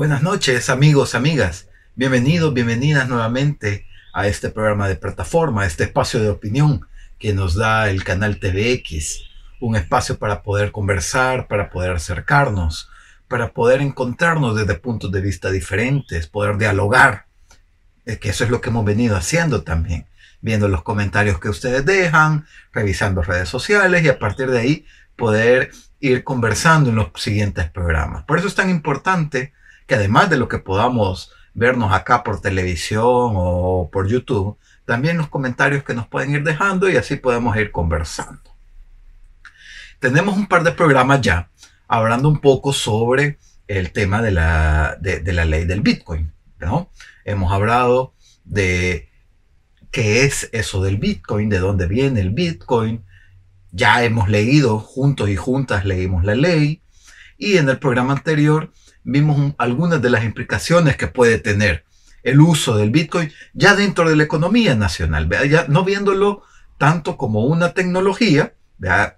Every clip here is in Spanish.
Buenas noches amigos, amigas. Bienvenidos, bienvenidas nuevamente a este programa de plataforma, este espacio de opinión que nos da el canal TVX. Un espacio para poder conversar, para poder acercarnos, para poder encontrarnos desde puntos de vista diferentes, poder dialogar. Eh, que eso es lo que hemos venido haciendo también, viendo los comentarios que ustedes dejan, revisando redes sociales y a partir de ahí poder ir conversando en los siguientes programas. Por eso es tan importante que además de lo que podamos vernos acá por televisión o por YouTube, también los comentarios que nos pueden ir dejando y así podemos ir conversando. Tenemos un par de programas ya hablando un poco sobre el tema de la, ley del Bitcoin. ¿no? Hemos hablado de qué es eso del Bitcoin, de dónde viene el Bitcoin. Ya hemos leído, juntos y juntas leímos la ley. Y en el programa anterior vimos algunas de las implicaciones que puede tener el uso del Bitcoin ya dentro de la economía nacional, ya no viéndolo tanto como una tecnología,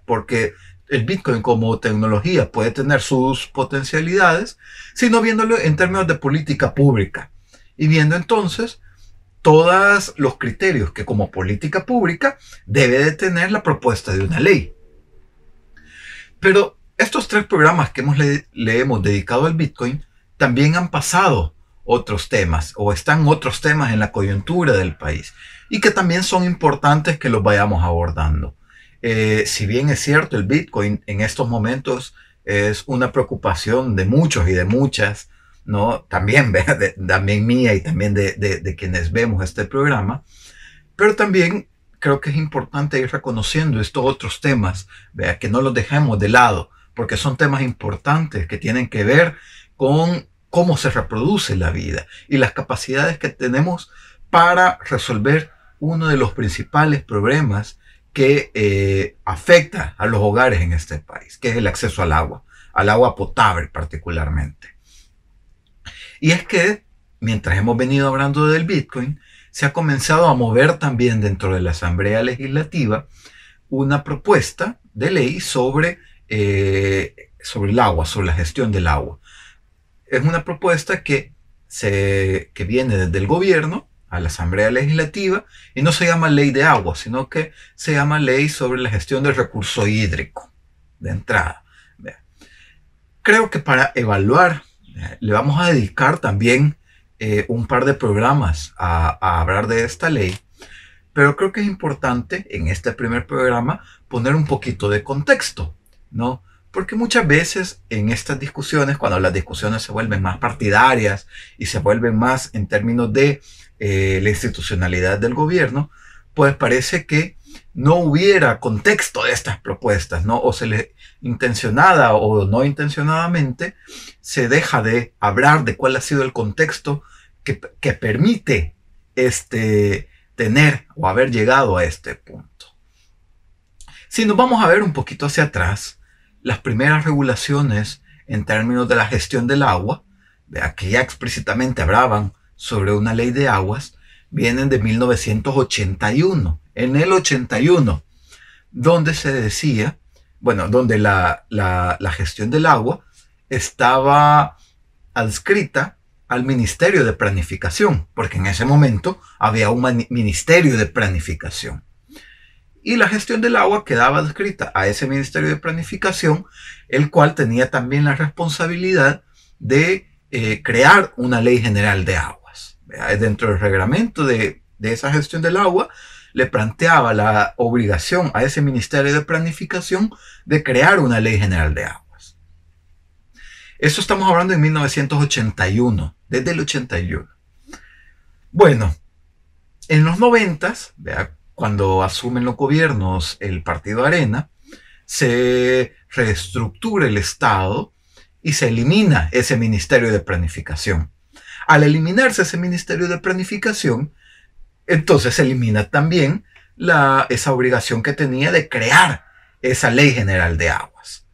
porque el Bitcoin como tecnología puede tener sus potencialidades, sino viéndolo en términos de política pública y viendo entonces todos los criterios que como política pública debe de tener la propuesta de una ley. Pero estos tres programas que hemos le, hemos dedicado al Bitcoin también han pasado otros temas o están otros temas en la coyuntura del país y que también son importantes que los vayamos abordando. Eh, si bien es cierto, el Bitcoin en estos momentos es una preocupación de muchos y de muchas, ¿no? también, también mía y también de, quienes vemos este programa, pero también creo que es importante ir reconociendo estos otros temas, vea, que no los dejemos de lado porque son temas importantes que tienen que ver con cómo se reproduce la vida y las capacidades que tenemos para resolver uno de los principales problemas que eh, afecta a los hogares en este país, que es el acceso al agua, al agua potable particularmente. Y es que, mientras hemos venido hablando del Bitcoin, se ha comenzado a mover también dentro de la Asamblea Legislativa una propuesta de ley sobre eh, sobre el agua, sobre la gestión del agua. Es una propuesta que, se, viene desde el gobierno a la Asamblea Legislativa y no se llama ley de agua, sino que se llama ley sobre la gestión del recurso hídrico de entrada. Creo que para evaluar eh, le vamos a dedicar también eh, un par de programas a hablar de esta ley, pero creo que es importante en este primer programa poner un poquito de contexto ¿no? Porque muchas veces en estas discusiones, cuando las discusiones se vuelven más partidarias y se vuelven más en términos de eh, la institucionalidad del gobierno, pues parece que no hubiera contexto de estas propuestas, ¿no? O se le intencionada o no intencionadamente se deja de hablar de cuál ha sido el contexto que, que permite este, tener o haber llegado a este punto. Si nos vamos a ver un poquito hacia atrás, las primeras regulaciones en términos de la gestión del agua, aquí ya explícitamente hablaban sobre una ley de aguas, vienen de 1981, en el 81, donde se decía, bueno, donde la, la gestión del agua estaba adscrita al Ministerio de Planificación, porque en ese momento había un Ministerio de Planificación y la gestión del agua quedaba descrita a ese Ministerio de Planificación, el cual tenía también la responsabilidad de eh, crear una ley general de aguas. Dentro del reglamento de, esa gestión del agua, le planteaba la obligación a ese Ministerio de Planificación de crear una ley general de aguas. Eso estamos hablando en 1981, desde el 81. Bueno, en los 90, vea, cuando asumen los gobiernos el Partido Arena, se reestructura el Estado y se elimina ese Ministerio de Planificación. Al eliminarse ese Ministerio de Planificación, entonces se elimina también la, esa obligación que tenía de crear esa Ley General de Aguas.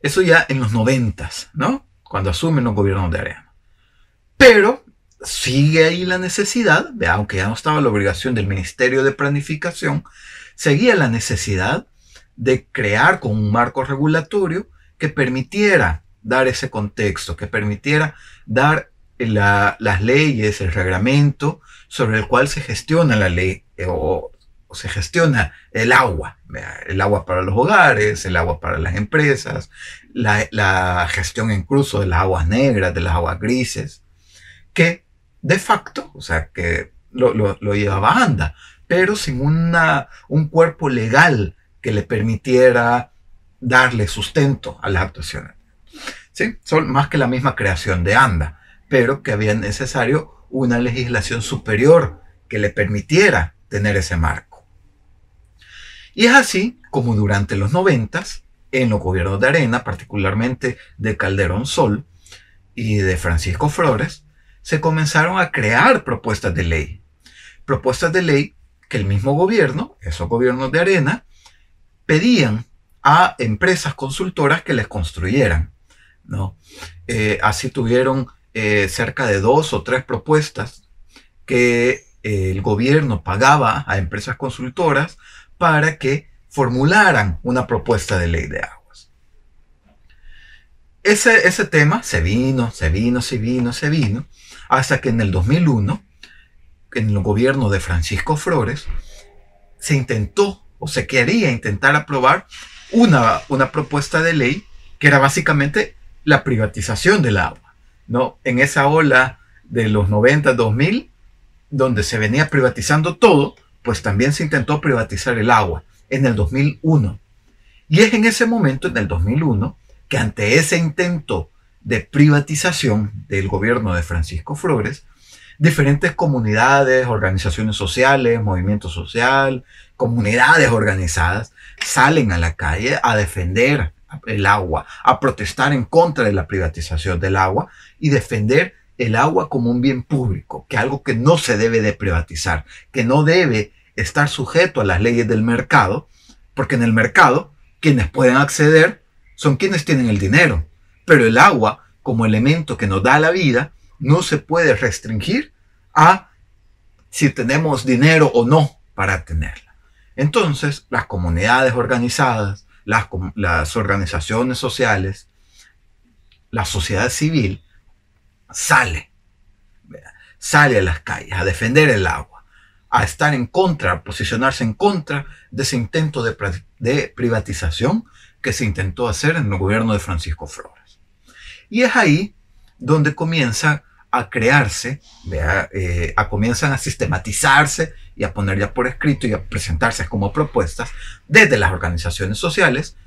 Eso ya en los noventas, ¿no? Cuando asumen los gobiernos de Arena. Pero sigue ahí la necesidad, aunque ya no estaba la obligación del Ministerio de Planificación, seguía la necesidad de crear con un marco regulatorio que permitiera dar ese contexto, que permitiera dar las leyes, el reglamento sobre el cual se gestiona la ley eh, o, se gestiona el agua, el agua para los hogares, el agua para las empresas, la, la gestión incluso de las aguas negras, de las aguas grises, que de facto, o sea, que lo, lo, llevaba anda pero sin una, un cuerpo legal que le permitiera darle sustento a las actuaciones. ¿Sí? Son más que la misma creación de ANDA, pero que había necesario una legislación superior que le permitiera tener ese marco. Y es así como durante los noventas, en los gobiernos de Arena, particularmente de Calderón Sol y de Francisco Flores, se comenzaron a crear propuestas de ley. Propuestas de ley que el mismo gobierno, esos gobiernos de arena, pedían a empresas consultoras que les construyeran. ¿no? Eh, así tuvieron eh, cerca de dos o tres propuestas que eh, el gobierno pagaba a empresas consultoras para que formularan una propuesta de ley de aguas. ese tema se vino, se vino, se vino, se vino, hasta que en el 2001, en el gobierno de Francisco Flores, se intentó o se quería intentar aprobar una, una propuesta de ley que era básicamente la privatización del agua. ¿no? En esa ola de los 90, 2000, donde se venía privatizando todo, pues también se intentó privatizar el agua en el 2001. Y es en ese momento, en el 2001, que ante ese intento de privatización del gobierno de Francisco Flores, diferentes comunidades, organizaciones sociales, movimiento social, comunidades organizadas salen a la calle a defender el agua, a protestar en contra de la privatización del agua y defender el agua como un bien público, que algo que no se debe de privatizar, que no debe estar sujeto a las leyes del mercado, porque en el mercado quienes pueden acceder son quienes tienen el dinero, pero el agua, como elemento que nos da la vida, no se puede restringir a si tenemos dinero o no para tenerla. Entonces, las comunidades organizadas, las, organizaciones sociales, la sociedad civil sale, sale a las calles a defender el agua, a estar en contra, a posicionarse en contra de ese intento de, de privatización que se intentó hacer en el gobierno de Francisco Flores. Y es ahí donde comienza a crearse, eh, a comienzan a sistematizarse y a poner ya por escrito y a presentarse como propuestas desde las organizaciones sociales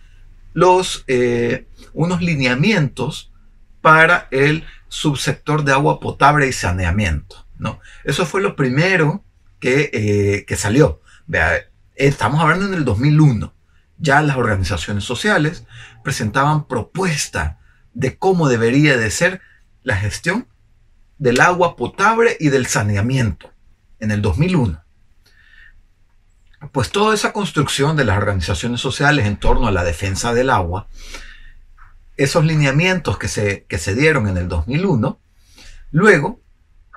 los, eh, unos lineamientos para el subsector de agua potable y saneamiento. ¿no? Eso fue lo primero que, eh, salió. Estamos hablando en el 2001. Ya las organizaciones sociales presentaban propuestas de cómo debería de ser la gestión del agua potable y del saneamiento en el 2001. Pues toda esa construcción de las organizaciones sociales en torno a la defensa del agua, esos lineamientos que se, que se dieron en el 2001, luego,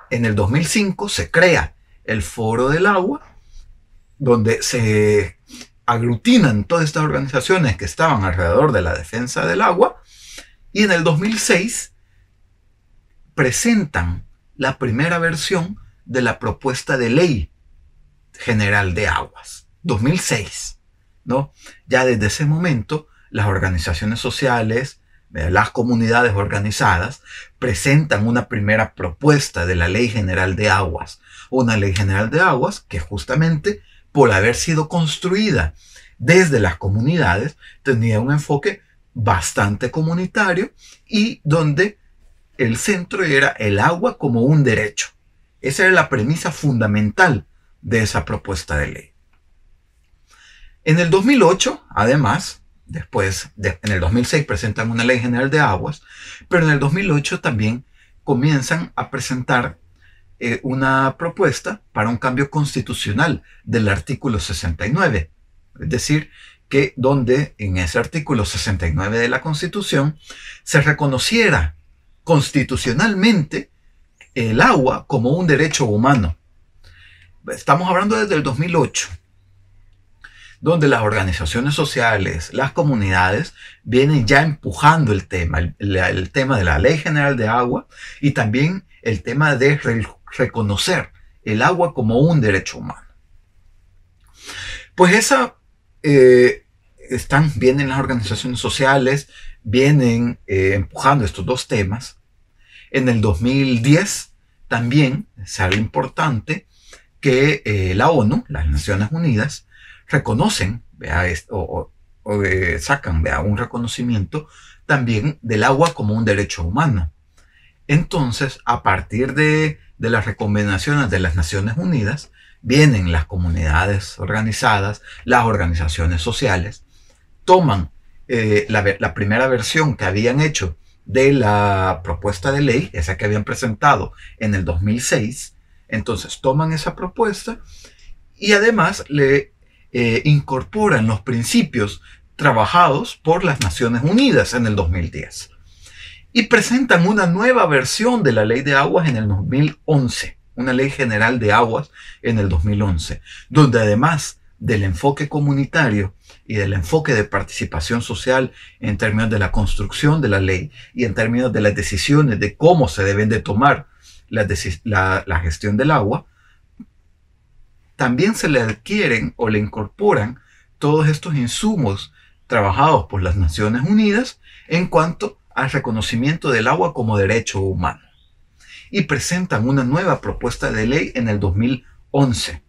en el 2005, se crea el Foro del Agua, donde se aglutinan todas estas organizaciones que estaban alrededor de la defensa del agua y en el 2006 presentan la primera versión de la propuesta de ley general de aguas. 2006. ¿no? Ya desde ese momento las organizaciones sociales, eh, las comunidades organizadas presentan una primera propuesta de la Ley General de Aguas. Una Ley General de Aguas que justamente por haber sido construida desde las comunidades tenía un enfoque bastante comunitario y donde el centro era el agua como un derecho. Esa era la premisa fundamental de esa propuesta de ley. En el 2008, además, después, en el 2006 presentan una ley general de aguas, pero en el 2008 también comienzan a presentar eh, una propuesta para un cambio constitucional del artículo 69, es decir, que donde en ese artículo 69 de la Constitución se reconociera constitucionalmente el agua como un derecho humano. Estamos hablando desde el 2008, donde las organizaciones sociales, las comunidades, vienen ya empujando el tema, el, tema de la Ley General de Agua y también el tema de reconocer el agua como un derecho humano. Pues esa eh, están, vienen las organizaciones sociales, vienen eh, empujando estos dos temas. En el 2010 también sale importante que eh, la ONU, las Naciones Unidas, reconocen o, eh, sacan un reconocimiento también del agua como un derecho humano. Entonces, a partir de, de las recomendaciones de las Naciones Unidas, vienen las comunidades organizadas, las organizaciones sociales, toman eh, la, primera versión que habían hecho de la propuesta de ley, esa que habían presentado en el 2006, entonces toman esa propuesta y además le eh, incorporan los principios trabajados por las Naciones Unidas en el 2010 y presentan una nueva versión de la ley de aguas en el 2011 una ley general de aguas en el 2011, donde además del enfoque comunitario y del enfoque de participación social en términos de la construcción de la ley y en términos de las decisiones de cómo se deben de tomar la, la gestión del agua, también se le adquieren o le incorporan todos estos insumos trabajados por las Naciones Unidas en cuanto al reconocimiento del agua como derecho humano y presentan una nueva propuesta de ley en el 2011.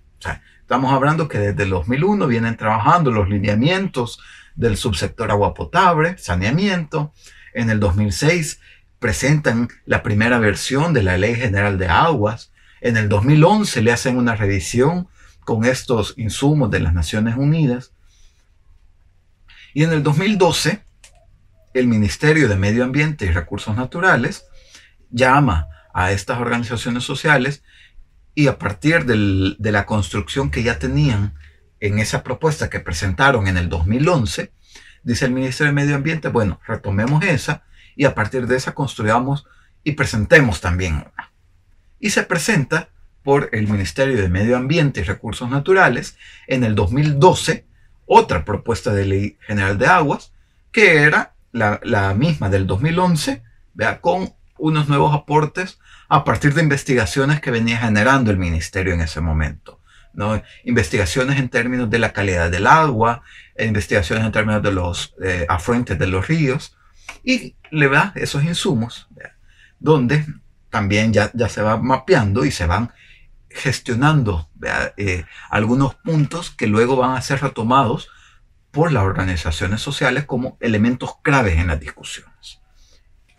estamos hablando que desde el 2001 vienen trabajando los lineamientos del subsector agua potable, saneamiento. En el 2006 presentan la primera versión de la Ley General de Aguas. En el 2011 le hacen una revisión con estos insumos de las Naciones Unidas. Y en el 2012, el Ministerio de Medio Ambiente y Recursos Naturales llama a estas organizaciones sociales y a partir de la construcción que ya tenían en esa propuesta que presentaron en el 2011, dice el Ministerio de Medio Ambiente, bueno, retomemos esa y a partir de esa construyamos y presentemos también Y se presenta por el Ministerio de Medio Ambiente y Recursos Naturales en el 2012 otra propuesta de ley general de aguas que era la, la misma del 2011, ¿vea? con unos nuevos aportes a partir de investigaciones que venía generando el ministerio en ese momento. ¿no? Investigaciones en términos de la calidad del agua, eh, investigaciones en términos de los eh, afluentes de los ríos y le da esos insumos donde también ya, se va mapeando y se van gestionando eh, algunos puntos que luego van a ser retomados por las organizaciones sociales como elementos claves en la discusión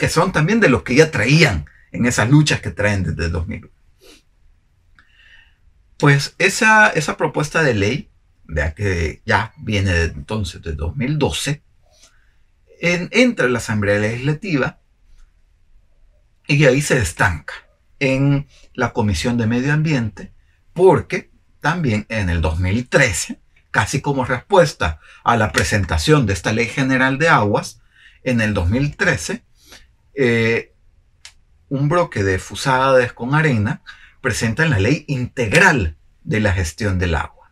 que son también de los que ya traían en esas luchas que traen desde el Pues esa, propuesta de ley, ya que ya viene entonces, de 2012, entra en la Asamblea Legislativa y ahí se estanca en la Comisión de Medio Ambiente, porque también en el 2013, casi como respuesta a la presentación de esta Ley General de Aguas, en el 2013 eh, un bloque de fusadas con arena presentan la ley integral de la gestión del agua.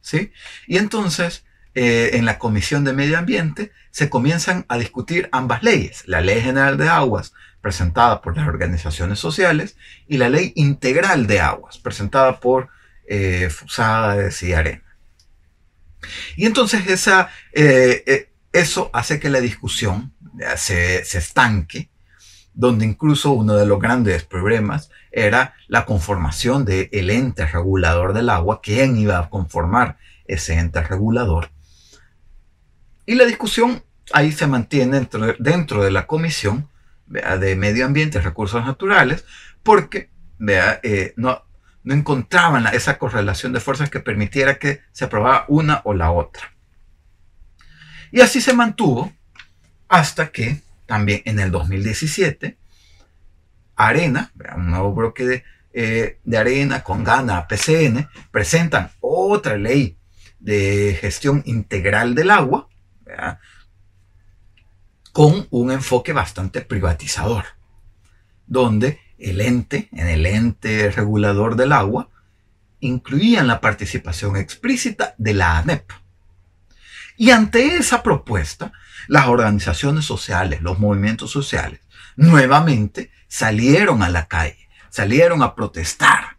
¿sí? Y entonces, eh, en la Comisión de Medio Ambiente se comienzan a discutir ambas leyes, la Ley General de Aguas, presentada por las organizaciones sociales, y la Ley Integral de Aguas, presentada por eh, fusadas y Arena. Y entonces esa, eso hace que la discusión se, se estanque donde incluso uno de los grandes problemas era la conformación del ente regulador del agua, quién iba a conformar ese ente regulador. Y la discusión ahí se mantiene dentro, de la Comisión de Medio Ambiente y Recursos Naturales, porque eh, no, no encontraban esa correlación de fuerzas que permitiera que se aprobara una o la otra. Y así se mantuvo hasta que también en el 2017, Arena, un nuevo bloque de, eh, Arena con Gana, PCN, presentan otra ley de gestión integral del agua, con un enfoque bastante privatizador, donde el ente, en el ente regulador del agua, incluían la participación explícita de la ANEP. Y ante esa propuesta, las organizaciones sociales, los movimientos sociales, nuevamente salieron a la calle, salieron a protestar,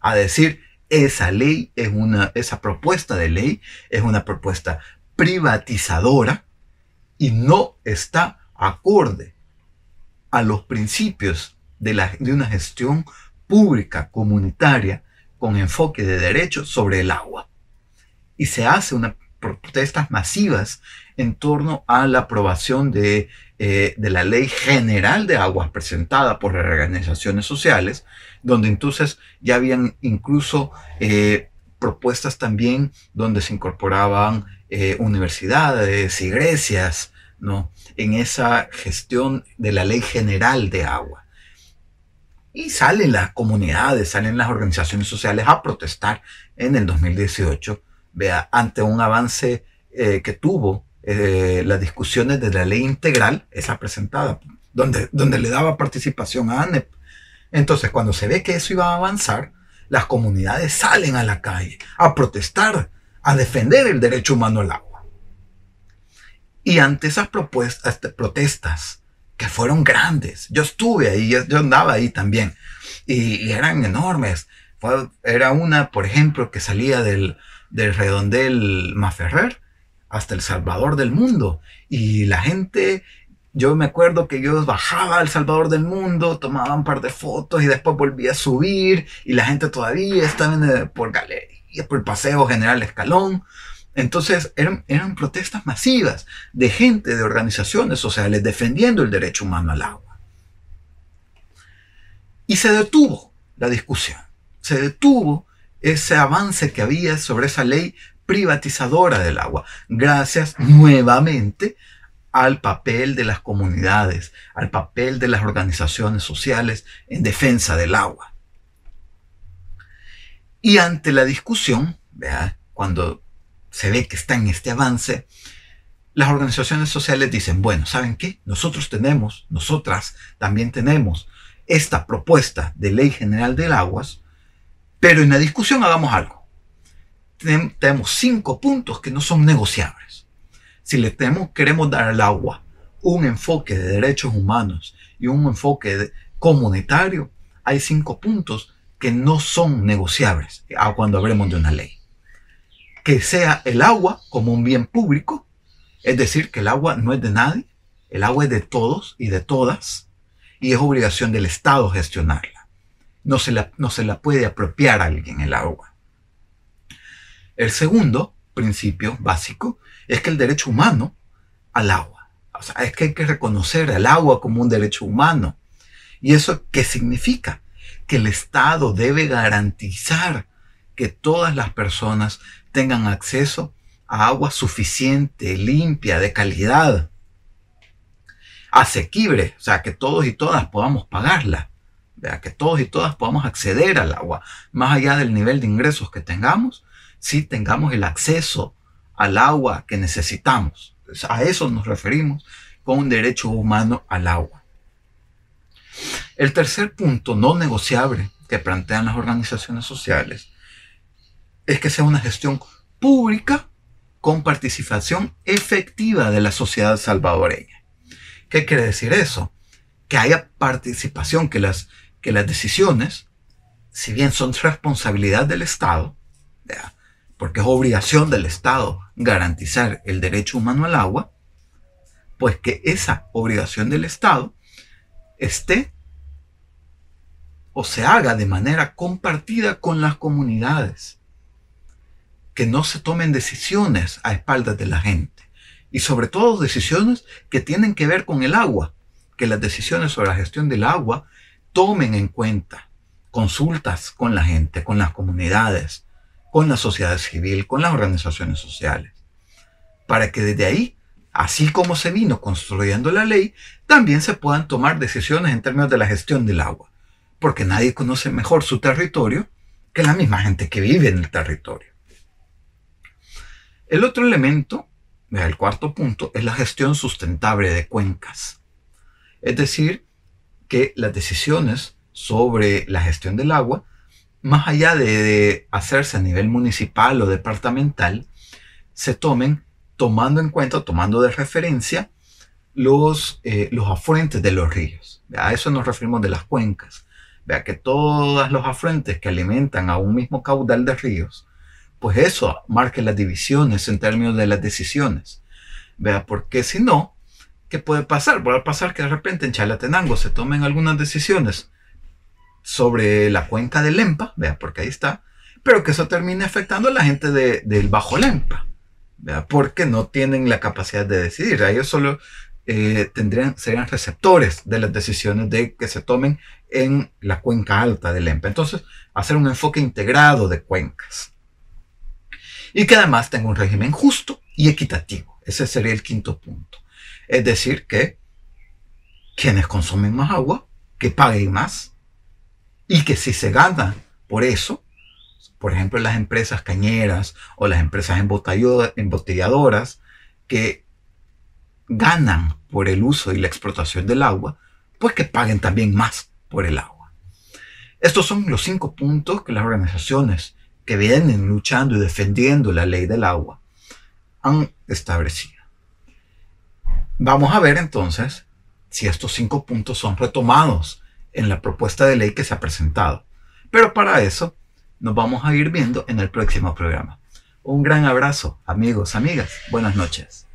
a decir, esa ley es una, esa propuesta de ley es una propuesta privatizadora y no está acorde a los principios de, la, de una gestión pública comunitaria con enfoque de derechos sobre el agua. Y se hace una protestas masivas en torno a la aprobación eh, de, la ley general de aguas presentada por las organizaciones sociales, donde entonces ya habían incluso eh, propuestas también donde se incorporaban eh, universidades, iglesias, ¿no? en esa gestión de la ley general de agua. Y salen las comunidades, salen las organizaciones sociales a protestar en el 2018 Vea, ante un avance eh, que tuvo eh, las discusiones de la ley integral, esa presentada, donde, donde le daba participación a ANEP. Entonces, cuando se ve que eso iba a avanzar, las comunidades salen a la calle a protestar, a defender el derecho humano al agua. Y ante esas propuestas, este, protestas, que fueron grandes, yo estuve ahí, yo, andaba ahí también, y, eran enormes. era una, por ejemplo, que salía del, del redondel Maferrer hasta El Salvador del mundo. Y la gente, yo me acuerdo que yo bajaba al Salvador del mundo, tomaba un par de fotos y después volvía a subir y la gente todavía estaba en, eh, por galerías, por el paseo general Escalón. Entonces eran, eran protestas masivas de gente, de organizaciones sociales defendiendo el derecho humano al agua. Y se detuvo la discusión, se detuvo ese avance que había sobre esa ley privatizadora del agua, gracias nuevamente al papel de las comunidades, al papel de las organizaciones sociales en defensa del agua. Y ante la discusión, cuando se ve que está en este avance, las organizaciones sociales dicen, bueno, ¿saben qué? Nosotros tenemos, nosotras también tenemos esta propuesta de ley general del aguas pero en la discusión hagamos algo. Tenemos cinco puntos que no son negociables. Si le queremos dar al agua un enfoque de derechos humanos y un enfoque comunitario, hay cinco puntos que no son negociables ah, cuando hablemos de una ley. Que sea el agua como un bien público, es decir, que el agua no es de nadie, el agua es de todos y de todas, y es obligación del Estado gestionarla no se la, puede apropiar alguien el agua. El segundo principio básico es que el derecho humano al agua, o sea, es que hay que reconocer al agua como un derecho humano. ¿Y eso qué significa? Que el Estado debe garantizar que todas las personas tengan acceso a agua suficiente, limpia, de calidad, asequible, o sea, que todos y todas podamos pagarla que todos y todas podamos acceder al agua, más allá del nivel de ingresos que tengamos, si tengamos el acceso al agua que necesitamos. a eso nos referimos con un derecho humano al agua. El tercer punto no negociable que plantean las organizaciones sociales es que sea una gestión pública con participación efectiva de la sociedad salvadoreña. ¿Qué quiere decir eso? Que haya participación, que las que las decisiones, si bien son responsabilidad del Estado, porque es obligación del Estado garantizar el derecho humano al agua, pues que esa obligación del Estado esté o se haga de manera compartida con las comunidades, que no se tomen decisiones a espaldas de la gente y sobre todo decisiones que tienen que ver con el agua, que las decisiones sobre la gestión del agua tomen en cuenta consultas con la gente, con las comunidades, con la sociedad civil, con las organizaciones sociales, para que desde ahí, así como se vino construyendo la ley, también se puedan tomar decisiones en términos de la gestión del agua, porque nadie conoce mejor su territorio que la misma gente que vive en el territorio. El otro elemento, el cuarto punto, es la gestión sustentable de cuencas. Es decir, que las decisiones sobre la gestión del agua, más allá de, hacerse a nivel municipal o departamental, se tomen tomando en cuenta, tomando de referencia los, eh, los afluentes de los ríos. A eso nos referimos de las cuencas. Vea que todos los afluentes que alimentan a un mismo caudal de ríos, pues eso marque las divisiones en términos de las decisiones. Vea, porque si no, ¿Qué puede pasar? Puede pasar que de repente en Chalatenango se tomen algunas decisiones sobre la cuenca del Lempa, vea, porque ahí está, pero que eso termine afectando a la gente del Bajo Lempa, vea, porque no tienen la capacidad de decidir. Ellos solo eh, tendrían, serían receptores de las decisiones de, que se tomen en la cuenca alta del Lempa. Entonces, hacer un enfoque integrado de cuencas. Y que además tenga un régimen justo y equitativo. Ese sería el quinto punto. Es decir, que quienes consumen más agua, que paguen más y que si se ganan por eso, por ejemplo, las empresas cañeras o las empresas embotelladoras que ganan por el uso y la explotación del agua, pues que paguen también más por el agua. Estos son los cinco puntos que las organizaciones que vienen luchando y defendiendo la ley del agua han establecido. Vamos a ver entonces si estos cinco puntos son retomados en la propuesta de ley que se ha presentado. Pero para eso nos vamos a ir viendo en el próximo programa. Un gran abrazo, amigos, amigas. Buenas noches.